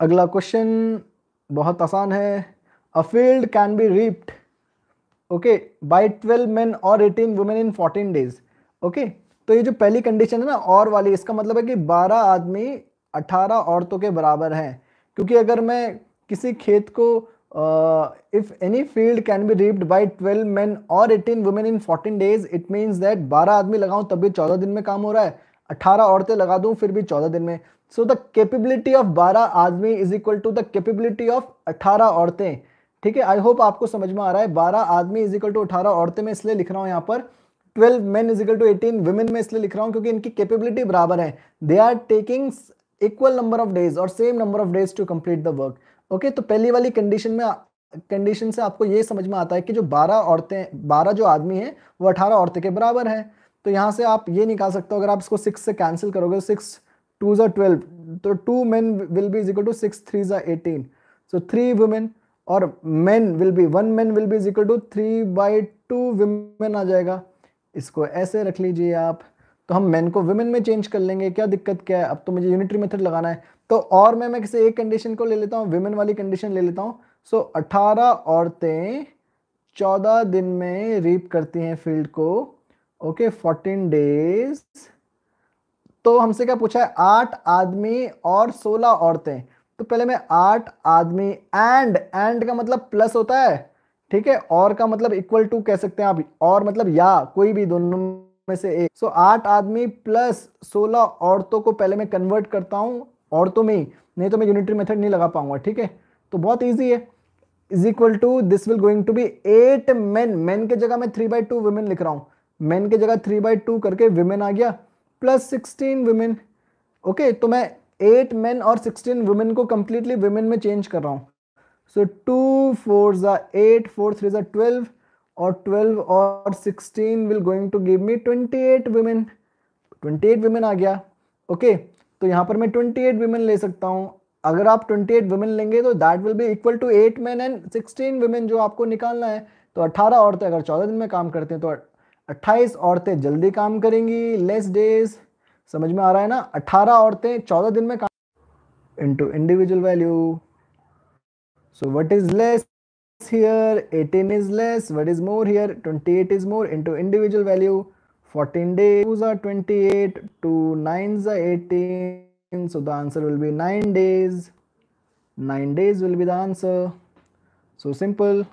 अगला क्वेश्चन बहुत आसान है a field can be reaped okay by twelve men और eighteen women in fourteen days okay तो ये जो पहली कंडीशन है ना और वाली इसका मतलब है कि बारह आदमी अठारह औरतों के बराबर हैं क्योंकि अगर मैं किसी खेत को if any field can be reaped by twelve man और eighteen women in fourteen days it it that बारह आदमी लगाऊं तब भी चौदह दिन में काम हो रहा है अठारह औरतें लगा दूं फिर भी चौदह दिन में सो द केपेबिलिटी ऑफ बारह आदमी is equal to the capability of अठारह औरतें ठीक है आई होप आपको समझ में आ रहा है बारह आदमी इज इक्वल टू अठारह औरतें मैं इसलिए लिख रहा हूँ यहाँ पर twelve men is equal to eighteen women में इसलिए लिख रहा हूँ क्योंकि इनकी कैपेबिलिटी बराबर है they are taking equal number of days और same number of days to complete the work okay तो पहली वाली कंडीशन में कंडीशन से आपको ये समझ में आता है कि जो बारह औरतें बारह जो आदमी हैं वो अठारह औरतें के बराबर हैं तो यहाँ से आप ये निकाल सकते हो अगर आप इसको सिक्स से कैंसिल करोगे तो सिक्स टू ज़ा ट्वेल्व तो two man will be equal to six three ज़ा एटीन सो थ्री वुमेन और man will be one man will be equal to three by two women आ जाएगा इसको ऐसे रख लीजिए आप तो हम मैन को वुमेन में चेंज कर लेंगे क्या दिक्कत क्या है अब तो मुझे यूनिटरी मेथड लगाना है तो और मैं मैं किसी एक कंडीशन को ले लेता हूँ वुमेन वाली कंडीशन ले लेता हूँ सो so, औरतें चौदह दिन में रीप करती हैं फील्ड को ओके फोर्टीन डेज तो हमसे क्या पूछा है आठ आदमी और सोलह औरतें तो पहले मैं आठ आदमी एंड एंड का मतलब प्लस होता है ठीक है और का मतलब इक्वल टू कह सकते हैं आप और मतलब या कोई भी दोनों में से एक सो आठ आदमी प्लस सोलह औरतों को पहले मैं कन्वर्ट करता हूँ औरतों में ही नहीं तो मैं यूनिटरी मेथड नहीं लगा पाऊंगा ठीक है तो बहुत ईजी है is equal to this will going to be eight man man के जगह मैं थ्री बाई टू वुमेन लिख रहा हूँ मैन के जगह थ्री बाई टू करके वुमेन आ गया प्लस सिक्सटीन वुमेन ओके तो मैं एट मैन और सिक्सटीन वुमेन को कम्प्लीटली वुमेन में चेंज कर रहा हूँ सो टू फोर ज़ा एट फोर थ्री ज़ा twelve or 12 or 16 will going to give me 28 women 28 women आ गया ओके okay, तो यहाँ पर मैं 28 women ले सकता हूँ अगर आप 28 women लेंगे तो that will be equal to 8 men and 16 women जो आपको निकालना है तो 18 औरतें अगर 14 दिन में काम करते हैं तो 28 औरतें जल्दी काम करेंगी लेस डेज समझ में आ रहा है ना 18 औरतें 14 दिन में काम into individual value so what is less here 18 is less what is more here 28 is more into individual value 14 days are 28 2 nines are 18 so the answer will be 9 days 9 days will be the answer so simple